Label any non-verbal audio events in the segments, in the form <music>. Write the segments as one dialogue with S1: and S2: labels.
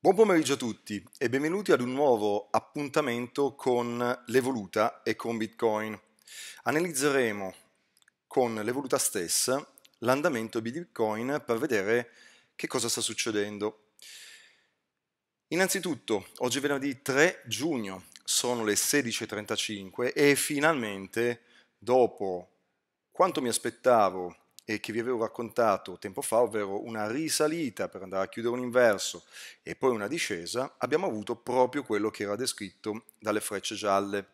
S1: Buon pomeriggio a tutti e benvenuti ad un nuovo appuntamento con l'Evoluta e con Bitcoin. Analizzeremo con l'Evoluta stessa l'andamento di Bitcoin per vedere che cosa sta succedendo. Innanzitutto, oggi è venerdì 3 giugno, sono le 16.35 e finalmente, dopo quanto mi aspettavo eh, che vi avevo raccontato tempo fa, ovvero una risalita per andare a chiudere un inverso e poi una discesa, abbiamo avuto proprio quello che era descritto dalle frecce gialle.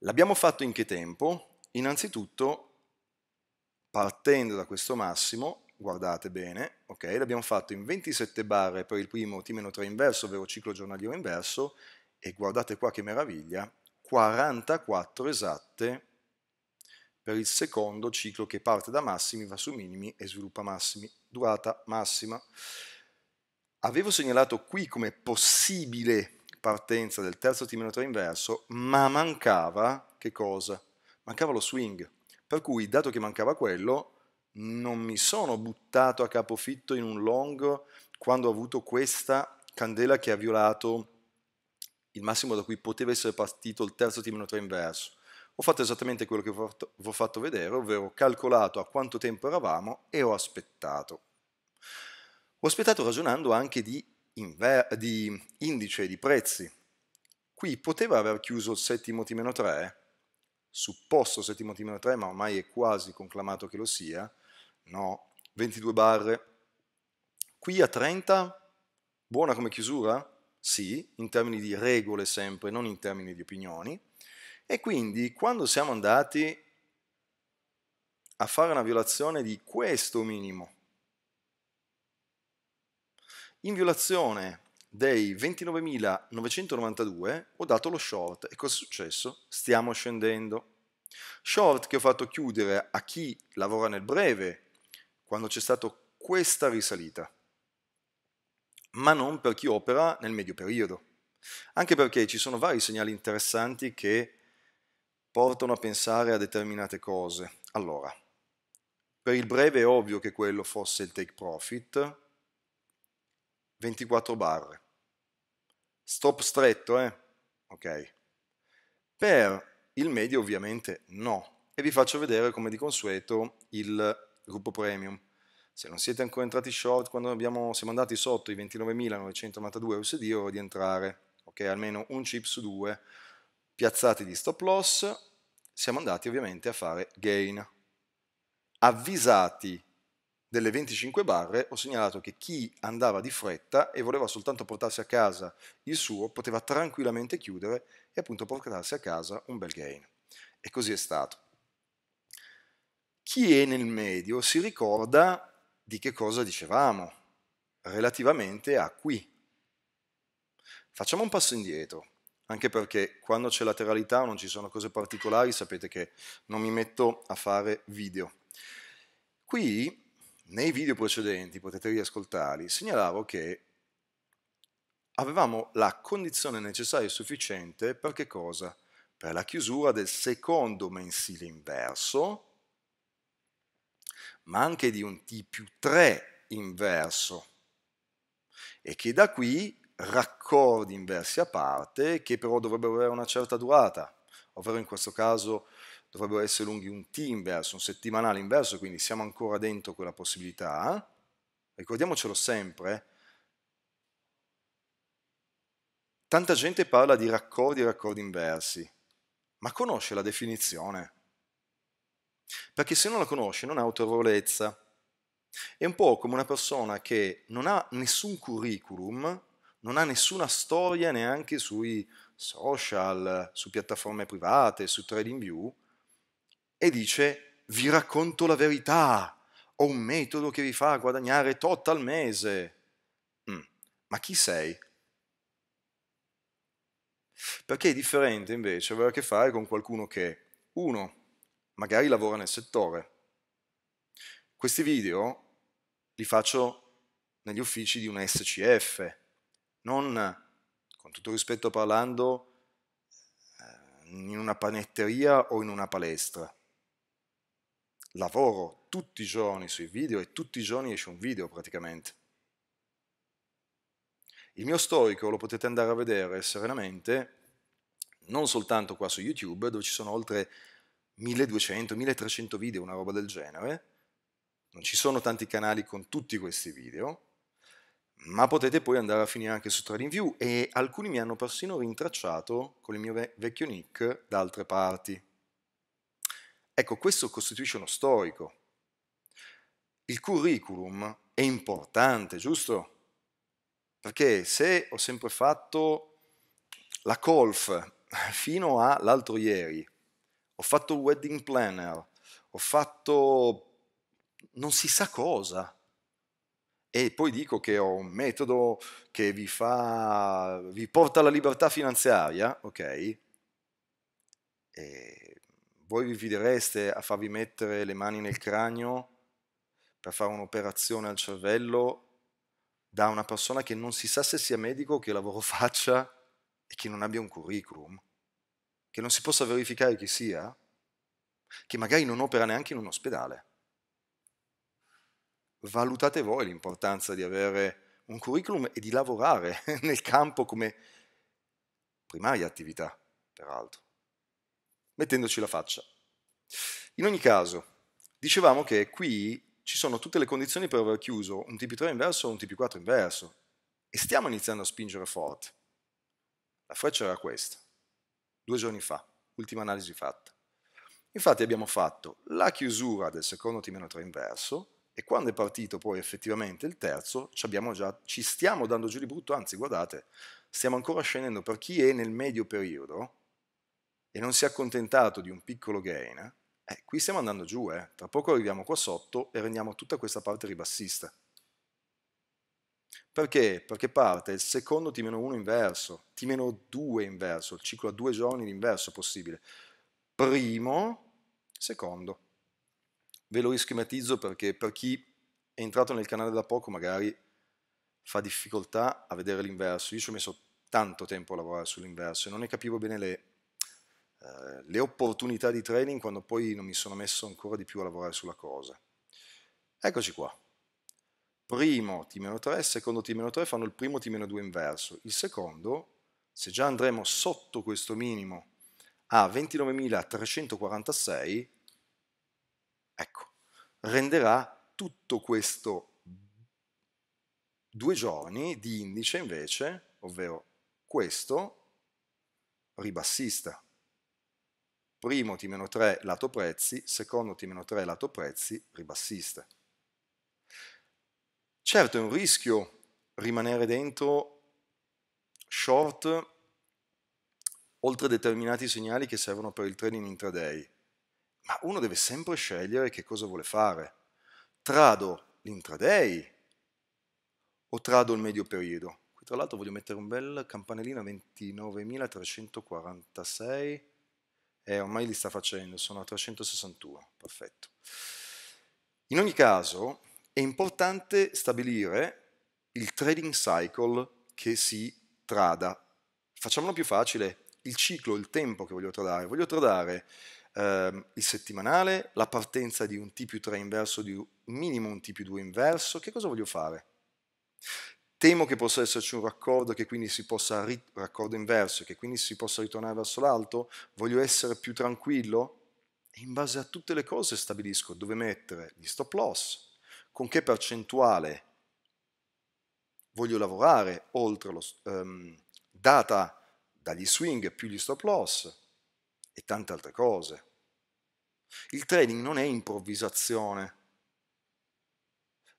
S1: L'abbiamo fatto in che tempo? Innanzitutto, partendo da questo massimo, guardate bene, ok? L'abbiamo fatto in 27 barre per il primo T-3 inverso, ovvero ciclo giornaliero inverso, e guardate qua che meraviglia, 44 esatte per il secondo ciclo che parte da massimi, va su minimi e sviluppa massimi, durata massima. Avevo segnalato qui come possibile partenza del terzo T-3 inverso, ma mancava che cosa? Mancava lo swing. Per cui, dato che mancava quello, non mi sono buttato a capofitto in un long quando ho avuto questa candela che ha violato il massimo da cui poteva essere partito il terzo timino 3 inverso ho fatto esattamente quello che vi ho fatto vedere, ovvero ho calcolato a quanto tempo eravamo e ho aspettato. Ho aspettato ragionando anche di, di indice di prezzi. Qui poteva aver chiuso il settimo T 3, supposto settimo T 3, ma ormai è quasi conclamato che lo sia, no, 22 barre. Qui a 30, buona come chiusura? Sì, in termini di regole sempre, non in termini di opinioni e quindi quando siamo andati a fare una violazione di questo minimo, in violazione dei 29.992 ho dato lo short e cosa è successo? Stiamo scendendo. Short che ho fatto chiudere a chi lavora nel breve quando c'è stata questa risalita, ma non per chi opera nel medio periodo. Anche perché ci sono vari segnali interessanti che portano a pensare a determinate cose. Allora, per il breve è ovvio che quello fosse il take profit, 24 barre. Stop stretto, eh? Ok. Per il medio ovviamente no. E vi faccio vedere come di consueto il gruppo premium. Se non siete ancora entrati short, quando abbiamo, siamo andati sotto i 29.992 USD, ora di entrare, ok? Almeno un chip su due piazzati di stop loss, siamo andati ovviamente a fare gain. Avvisati delle 25 barre ho segnalato che chi andava di fretta e voleva soltanto portarsi a casa il suo poteva tranquillamente chiudere e appunto portarsi a casa un bel gain. E così è stato. Chi è nel medio si ricorda di che cosa dicevamo relativamente a qui. Facciamo un passo indietro anche perché quando c'è lateralità o non ci sono cose particolari sapete che non mi metto a fare video. Qui, nei video precedenti, potete riascoltarli, segnalavo che avevamo la condizione necessaria e sufficiente per che cosa? Per la chiusura del secondo mensile inverso, ma anche di un T più 3 inverso, e che da qui raccordi in versi a parte che però dovrebbero avere una certa durata, ovvero in questo caso dovrebbero essere lunghi un T inverso, un settimanale inverso, quindi siamo ancora dentro quella possibilità. Ricordiamocelo sempre, tanta gente parla di raccordi e raccordi inversi, ma conosce la definizione? Perché se non la conosce non ha autorevolezza. È un po' come una persona che non ha nessun curriculum, non ha nessuna storia neanche sui social, su piattaforme private, su TradingView, e dice vi racconto la verità, ho un metodo che vi fa guadagnare tot al mese. Mm, ma chi sei? Perché è differente invece avere a che fare con qualcuno che, uno, magari lavora nel settore. Questi video li faccio negli uffici di un SCF, non, con tutto rispetto parlando, eh, in una panetteria o in una palestra. Lavoro tutti i giorni sui video e tutti i giorni esce un video praticamente. Il mio storico lo potete andare a vedere serenamente, non soltanto qua su YouTube, dove ci sono oltre 1200-1300 video, una roba del genere. Non ci sono tanti canali con tutti questi video, ma potete poi andare a finire anche su TradingView e alcuni mi hanno persino rintracciato con il mio ve vecchio nick da altre parti. Ecco, questo costituisce uno storico. Il curriculum è importante, giusto? Perché se ho sempre fatto la golf fino all'altro ieri, ho fatto il wedding planner, ho fatto non si sa cosa, e poi dico che ho un metodo che vi, fa, vi porta alla libertà finanziaria, ok? E voi vi fidereste a farvi mettere le mani nel cranio per fare un'operazione al cervello da una persona che non si sa se sia medico, che lavoro <laughs> faccia e che non abbia un curriculum, che non si possa verificare chi sia, che magari non opera neanche in un ospedale valutate voi l'importanza di avere un curriculum e di lavorare <laughs> nel campo come primaria attività, peraltro, mettendoci la faccia. In ogni caso, dicevamo che qui ci sono tutte le condizioni per aver chiuso un TP3 inverso o un TP4 inverso e stiamo iniziando a spingere forte. La freccia era questa, due giorni fa, ultima analisi fatta. Infatti abbiamo fatto la chiusura del secondo T-3 inverso e quando è partito poi effettivamente il terzo, ci, già, ci stiamo dando giù di brutto, anzi guardate, stiamo ancora scendendo per chi è nel medio periodo e non si è accontentato di un piccolo gain, eh, qui stiamo andando giù, eh. tra poco arriviamo qua sotto e rendiamo tutta questa parte ribassista. Perché? Perché parte il secondo T-1 inverso, T-2 inverso, il ciclo a due giorni di inverso possibile. Primo, secondo ve lo rischematizzo perché per chi è entrato nel canale da poco magari fa difficoltà a vedere l'inverso. Io ci ho messo tanto tempo a lavorare sull'inverso e non ne capivo bene le, eh, le opportunità di trading quando poi non mi sono messo ancora di più a lavorare sulla cosa. Eccoci qua. Primo T-3, secondo T-3 fanno il primo T-2 inverso. Il secondo, se già andremo sotto questo minimo a 29.346, Ecco, renderà tutto questo due giorni di indice invece, ovvero questo, ribassista. Primo T-3 lato prezzi, secondo T-3 lato prezzi, ribassista. Certo è un rischio rimanere dentro short oltre determinati segnali che servono per il trading intraday ma uno deve sempre scegliere che cosa vuole fare. Trado l'intraday o trado il medio periodo? Qui tra l'altro voglio mettere un bel campanellino a 29.346 eh, ormai li sta facendo, sono a 361, perfetto. In ogni caso è importante stabilire il trading cycle che si trada. Facciamolo più facile, il ciclo, il tempo che voglio tradare. Voglio tradare eh, il settimanale, la partenza di un T più 3 inverso, di un minimo un T più 2 inverso, che cosa voglio fare? Temo che possa esserci un raccordo, che quindi si possa ri- raccordo inverso, che quindi si possa ritornare verso l'alto? Voglio essere più tranquillo? E in base a tutte le cose stabilisco dove mettere gli stop loss, con che percentuale voglio lavorare oltre lo um, data dagli swing più gli stop loss, e tante altre cose. Il trading non è improvvisazione,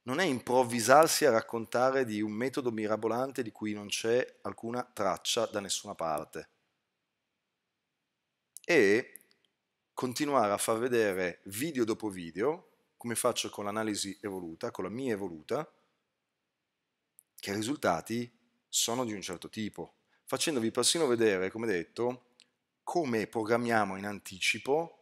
S1: non è improvvisarsi a raccontare di un metodo mirabolante di cui non c'è alcuna traccia da nessuna parte. E continuare a far vedere video dopo video, come faccio con l'analisi evoluta, con la mia evoluta, che i risultati sono di un certo tipo, facendovi persino vedere, come detto, come programmiamo in anticipo,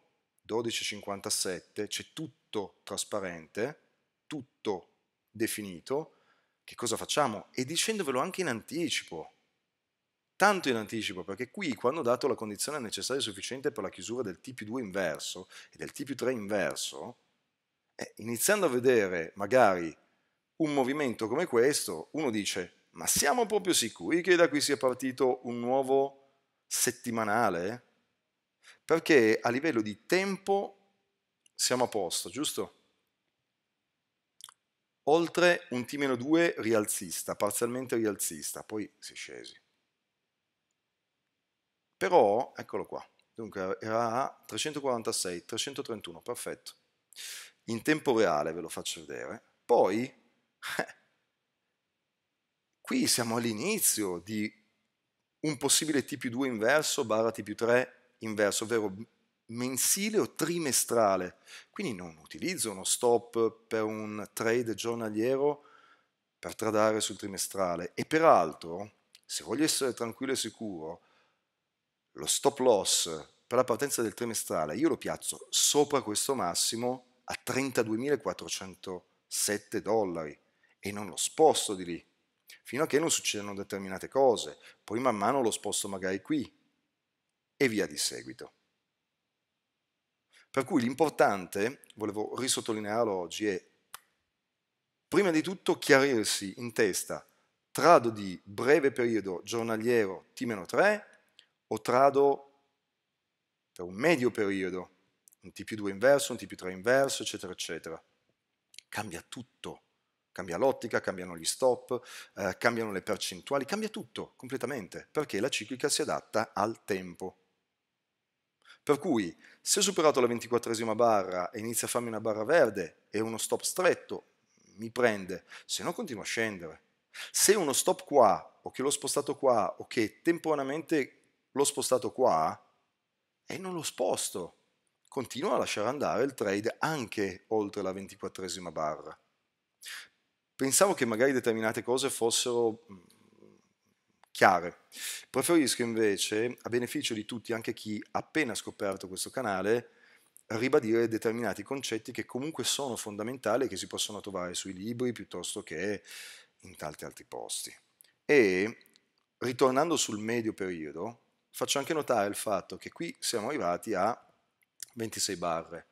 S1: 12.57, c'è tutto trasparente, tutto definito, che cosa facciamo? E dicendovelo anche in anticipo, tanto in anticipo, perché qui quando ho dato la condizione necessaria e sufficiente per la chiusura del tp 2 inverso e del tp 3 inverso, eh, iniziando a vedere magari un movimento come questo, uno dice, ma siamo proprio sicuri che da qui sia partito un nuovo settimanale, perché a livello di tempo siamo a posto, giusto? Oltre un T-2 rialzista, parzialmente rialzista, poi si è scesi. Però, eccolo qua, dunque era a 346, 331, perfetto. In tempo reale ve lo faccio vedere. Poi, eh, <laughs> qui siamo all'inizio di un possibile T più 2 inverso barra T più 3 inverso, ovvero mensile o trimestrale. Quindi non utilizzo uno stop per un trade giornaliero per tradare sul trimestrale. E peraltro, se voglio essere tranquillo e sicuro, lo stop loss per la partenza del trimestrale io lo piazzo sopra questo massimo a 32.407 dollari e non lo sposto di lì fino a che non succedono determinate cose, poi man mano lo sposto magari qui e via di seguito. Per cui l'importante, volevo risottolinearlo oggi, è prima di tutto chiarirsi in testa trado di breve periodo giornaliero T-3 o trado per un medio periodo, un T 2 inverso, un T 3 inverso, eccetera, eccetera. Cambia tutto. Cambia l'ottica, cambiano gli stop, eh, cambiano le percentuali, cambia tutto completamente, perché la ciclica si adatta al tempo. Per cui, se ho superato la 24esima barra e inizia a farmi una barra verde e uno stop stretto, mi prende, se no continuo a scendere. Se uno stop qua, o che l'ho spostato qua, o che temporaneamente l'ho spostato qua, e eh, non lo sposto, continuo a lasciare andare il trade anche oltre la 24esima barra pensavo che magari determinate cose fossero mm, chiare. Preferisco invece, a beneficio di tutti, anche chi ha appena scoperto questo canale, ribadire determinati concetti che comunque sono fondamentali e che si possono trovare sui libri piuttosto che in tanti altri posti. E ritornando sul medio periodo, faccio anche notare il fatto che qui siamo arrivati a 26 barre,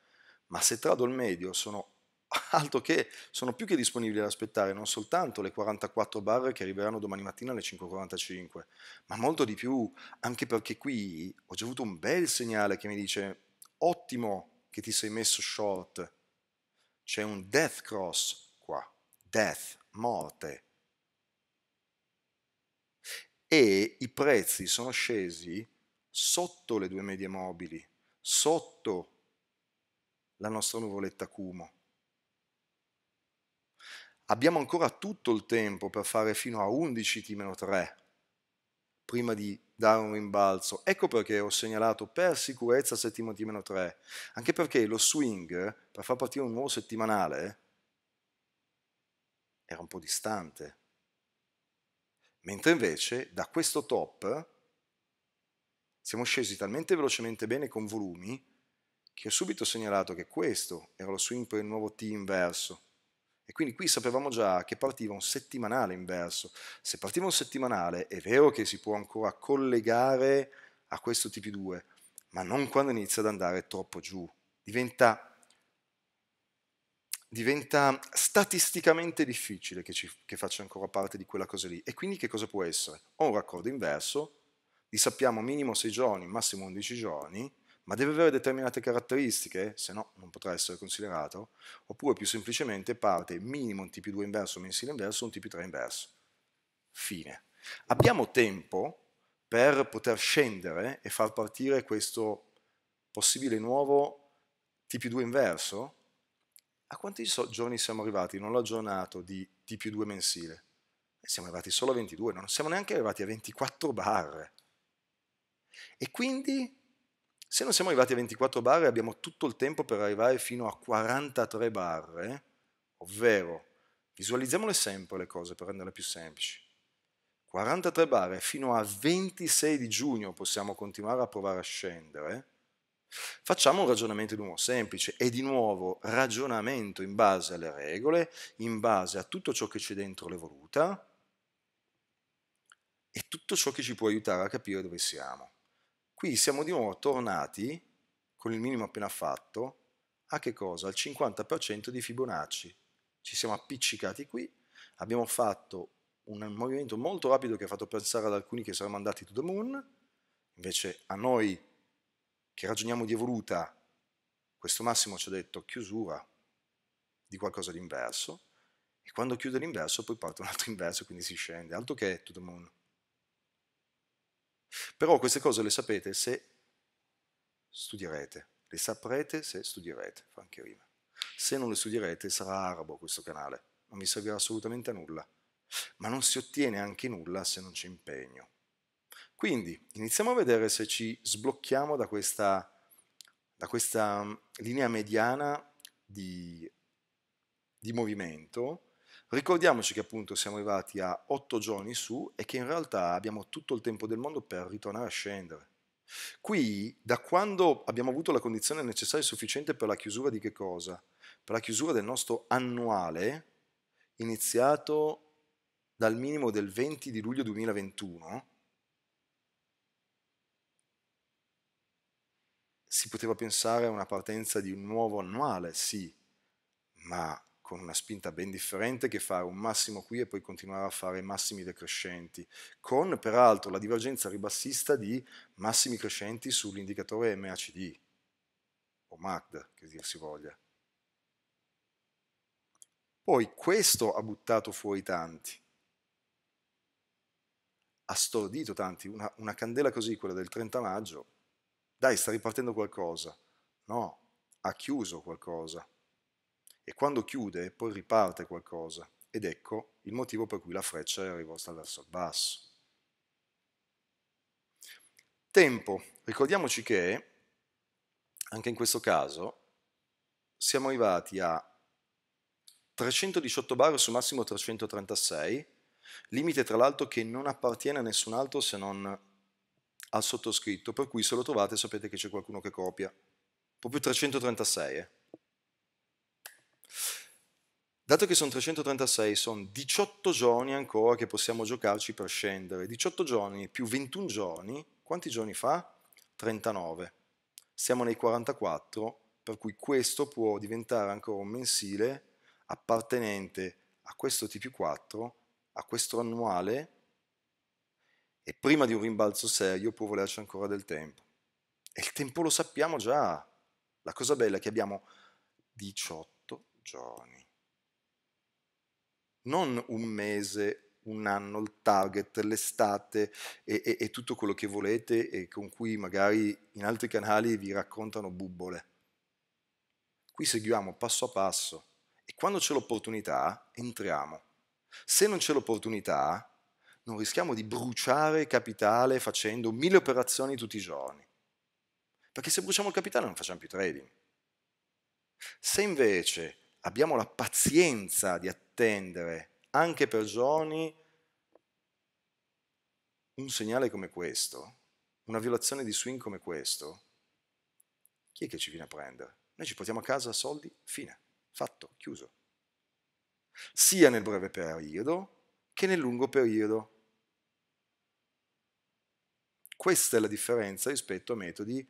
S1: ma se trado il medio sono altro che sono più che disponibili ad aspettare non soltanto le 44 barre che arriveranno domani mattina alle 5.45, ma molto di più, anche perché qui ho già avuto un bel segnale che mi dice ottimo che ti sei messo short, c'è un death cross qua, death, morte. E i prezzi sono scesi sotto le due medie mobili, sotto la nostra nuvoletta Cumo abbiamo ancora tutto il tempo per fare fino a 11T-3 prima di dare un rimbalzo. Ecco perché ho segnalato per sicurezza settimo T-3, anche perché lo swing per far partire un nuovo settimanale era un po' distante. Mentre invece da questo top siamo scesi talmente velocemente bene con volumi che ho subito segnalato che questo era lo swing per il nuovo T inverso e quindi qui sapevamo già che partiva un settimanale inverso. Se partiva un settimanale, è vero che si può ancora collegare a questo TP2, ma non quando inizia ad andare troppo giù. Diventa, diventa statisticamente difficile che, ci, che faccia ancora parte di quella cosa lì. E quindi che cosa può essere? Ho un raccordo inverso, li sappiamo minimo 6 giorni, massimo 11 giorni, ma deve avere determinate caratteristiche, se no non potrà essere considerato, oppure più semplicemente parte minimo un TP2 inverso, mensile inverso, un TP3 inverso. Fine. Abbiamo tempo per poter scendere e far partire questo possibile nuovo TP2 inverso? A quanti giorni siamo arrivati? Non l'ho aggiornato di TP2 mensile. Eh, siamo arrivati solo a 22, non siamo neanche arrivati a 24 barre. E quindi se non siamo arrivati a 24 barre abbiamo tutto il tempo per arrivare fino a 43 barre, ovvero visualizziamole sempre le cose per renderle più semplici. 43 barre fino al 26 di giugno possiamo continuare a provare a scendere. Facciamo un ragionamento di nuovo semplice e di nuovo ragionamento in base alle regole, in base a tutto ciò che c'è dentro l'evoluta e tutto ciò che ci può aiutare a capire dove siamo. Qui siamo di nuovo tornati, con il minimo appena fatto, a che cosa? Al 50% di Fibonacci. Ci siamo appiccicati qui, abbiamo fatto un movimento molto rapido che ha fatto pensare ad alcuni che saremmo andati to the moon, invece a noi che ragioniamo di evoluta, questo massimo ci ha detto chiusura di qualcosa di inverso, e quando chiude l'inverso poi parte un altro inverso, quindi si scende, altro che to the moon. Però queste cose le sapete se studierete, le saprete se studierete, fa anche rima. Se non le studierete sarà arabo questo canale, non vi servirà assolutamente a nulla, ma non si ottiene anche nulla se non c'è impegno. Quindi iniziamo a vedere se ci sblocchiamo da questa, da questa mm, linea mediana di, di movimento Ricordiamoci che appunto siamo arrivati a 8 giorni su e che in realtà abbiamo tutto il tempo del mondo per ritornare a scendere. Qui, da quando abbiamo avuto la condizione necessaria e sufficiente per la chiusura di che cosa? Per la chiusura del nostro annuale, iniziato dal minimo del 20 di luglio 2021, si poteva pensare a una partenza di un nuovo annuale, sì, ma con una spinta ben differente che fare un massimo qui e poi continuare a fare massimi decrescenti, con peraltro la divergenza ribassista di massimi crescenti sull'indicatore MACD o MACD, che dir si voglia. Poi questo ha buttato fuori tanti, ha stordito tanti, una, una candela così, quella del 30 maggio, dai, sta ripartendo qualcosa. No, ha chiuso qualcosa e quando chiude poi riparte qualcosa ed ecco il motivo per cui la freccia era rivolta verso il basso. Tempo. Ricordiamoci che anche in questo caso siamo arrivati a 318 bar su massimo 336, limite tra l'altro che non appartiene a nessun altro se non al sottoscritto, per cui se lo trovate sapete che c'è qualcuno che copia. Proprio 336, eh. Dato che sono 336, sono 18 giorni ancora che possiamo giocarci per scendere. 18 giorni più 21 giorni, quanti giorni fa? 39. Siamo nei 44, per cui questo può diventare ancora un mensile appartenente a questo TP4, a questo annuale, e prima di un rimbalzo serio può volerci ancora del tempo. E il tempo lo sappiamo già. La cosa bella è che abbiamo 18 giorni non un mese, un anno, il target, l'estate e, e, e tutto quello che volete e con cui magari in altri canali vi raccontano bubbole. Qui seguiamo passo a passo e quando c'è l'opportunità entriamo. Se non c'è l'opportunità non rischiamo di bruciare capitale facendo mille operazioni tutti i giorni. Perché se bruciamo il capitale non facciamo più trading. Se invece abbiamo la pazienza di attendere anche per giorni un segnale come questo, una violazione di swing come questo, chi è che ci viene a prendere? Noi ci portiamo a casa soldi, fine, fatto, chiuso. Sia nel breve periodo che nel lungo periodo. Questa è la differenza rispetto a metodi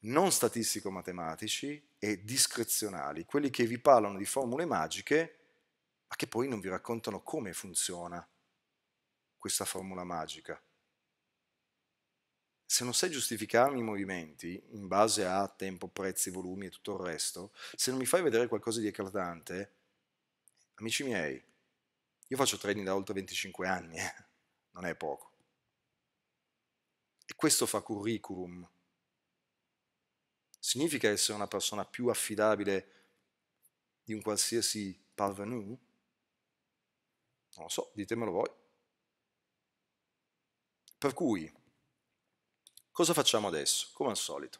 S1: non statistico-matematici e discrezionali, quelli che vi parlano di formule magiche, ma che poi non vi raccontano come funziona questa formula magica. Se non sai giustificarmi i movimenti in base a tempo, prezzi, volumi e tutto il resto, se non mi fai vedere qualcosa di eclatante, amici miei, io faccio trading da oltre 25 anni, eh, non è poco. E questo fa curriculum significa essere una persona più affidabile di un qualsiasi parvenu? Non lo so, ditemelo voi. Per cui, cosa facciamo adesso? Come al solito.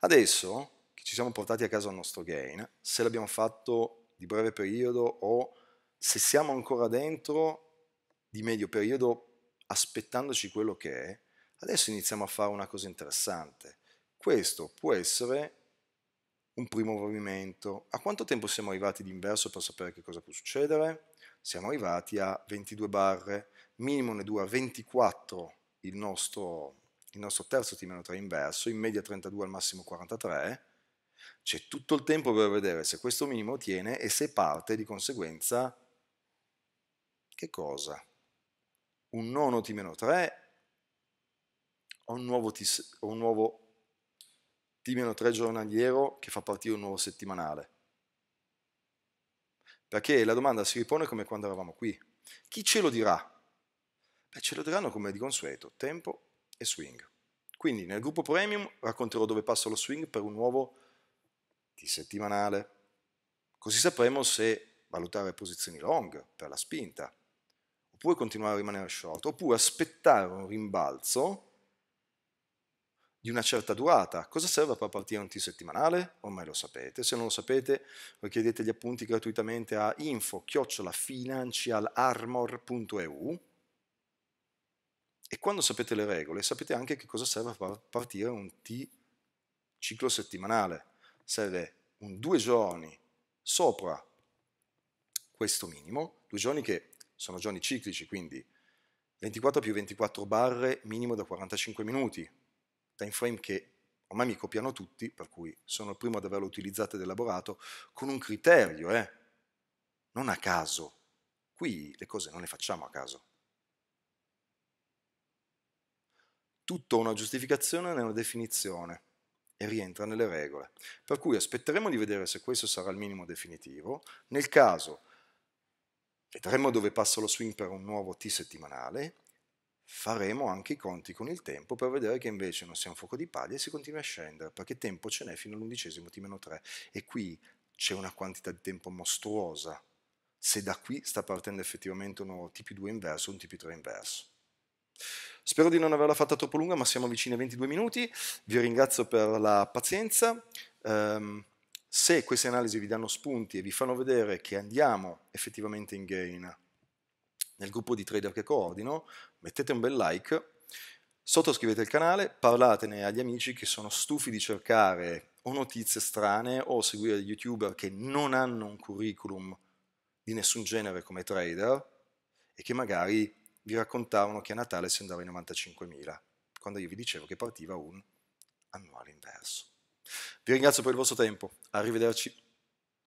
S1: Adesso che ci siamo portati a casa il nostro gain, se l'abbiamo fatto di breve periodo o se siamo ancora dentro di medio periodo aspettandoci quello che è, adesso iniziamo a fare una cosa interessante questo può essere un primo movimento. A quanto tempo siamo arrivati d'inverso per sapere che cosa può succedere? Siamo arrivati a 22 barre, minimo ne dura 24 il nostro, il nostro terzo T-3 inverso, in media 32 al massimo 43, c'è tutto il tempo per vedere se questo minimo tiene e se parte di conseguenza che cosa? Un nono T-3 o un nuovo, t, o t 3 giornaliero che fa partire un nuovo settimanale. Perché la domanda si ripone come quando eravamo qui. Chi ce lo dirà? Beh, ce lo diranno come di consueto, tempo e swing. Quindi nel gruppo premium racconterò dove passa lo swing per un nuovo settimanale. Così sapremo se valutare posizioni long per la spinta, oppure continuare a rimanere short, oppure aspettare un rimbalzo di una certa durata. Cosa serve per partire un team settimanale? Ormai lo sapete, se non lo sapete richiedete gli appunti gratuitamente a info-financialarmor.eu e quando sapete le regole sapete anche che cosa serve per partire un T ciclo settimanale. Serve un due giorni sopra questo minimo, due giorni che sono giorni ciclici, quindi 24 più 24 barre minimo da 45 minuti, time frame che ormai mi copiano tutti, per cui sono il primo ad averlo utilizzato ed elaborato, con un criterio, eh? non a caso. Qui le cose non le facciamo a caso. Tutto una giustificazione nella definizione e rientra nelle regole. Per cui aspetteremo di vedere se questo sarà il minimo definitivo. Nel caso vedremo dove passa lo swing per un nuovo T settimanale faremo anche i conti con il tempo per vedere che invece non sia un fuoco di paglia e si continua a scendere, perché tempo ce n'è fino all'undicesimo T 3 e qui c'è una quantità di tempo mostruosa se da qui sta partendo effettivamente uno TP2 inverso o un TP3 inverso. Spero di non averla fatta troppo lunga, ma siamo vicini ai 22 minuti. Vi ringrazio per la pazienza. Um, se queste analisi vi danno spunti e vi fanno vedere che andiamo effettivamente in gain nel gruppo di trader che coordino, mettete un bel like, sottoscrivete il canale, parlatene agli amici che sono stufi di cercare o notizie strane o seguire youtuber che non hanno un curriculum di nessun genere come trader e che magari vi raccontavano che a Natale si andava in 95.000, quando io vi dicevo che partiva un annuale inverso. Vi ringrazio per il vostro tempo, arrivederci.